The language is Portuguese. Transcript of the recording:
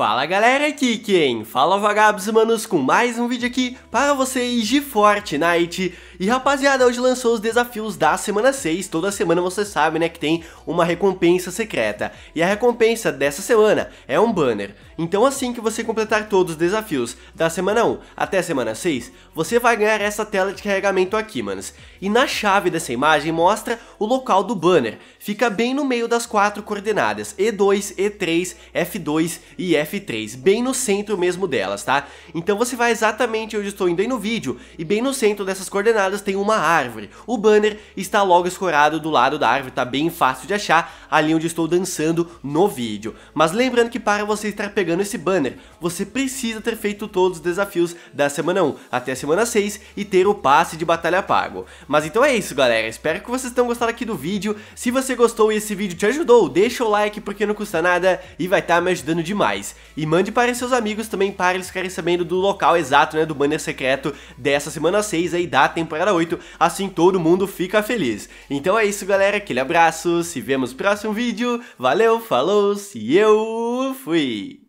Fala galera, aqui quem fala vagabos manos com mais um vídeo aqui para vocês de Fortnite E rapaziada, hoje lançou os desafios da semana 6, toda semana você sabe né que tem uma recompensa secreta E a recompensa dessa semana é um banner Então assim que você completar todos os desafios da semana 1 até a semana 6 Você vai ganhar essa tela de carregamento aqui manos E na chave dessa imagem mostra o local do banner Fica bem no meio das quatro coordenadas E2, E3, F2 e F2 F3, bem no centro mesmo delas, tá? Então você vai exatamente onde estou indo aí no vídeo, e bem no centro dessas coordenadas tem uma árvore. O banner está logo escorado do lado da árvore, tá bem fácil de achar, ali onde estou dançando no vídeo. Mas lembrando que para você estar pegando esse banner, você precisa ter feito todos os desafios da semana 1 até a semana 6 e ter o passe de batalha pago. Mas então é isso galera, espero que vocês tenham gostado aqui do vídeo, se você gostou e esse vídeo te ajudou, deixa o like porque não custa nada e vai estar tá me ajudando demais. E mande para seus amigos também para eles ficarem sabendo do local exato, né, do banner secreto dessa semana 6 aí da temporada 8, assim todo mundo fica feliz. Então é isso galera, aquele abraço, se vemos no próximo vídeo, valeu, falou, se eu fui!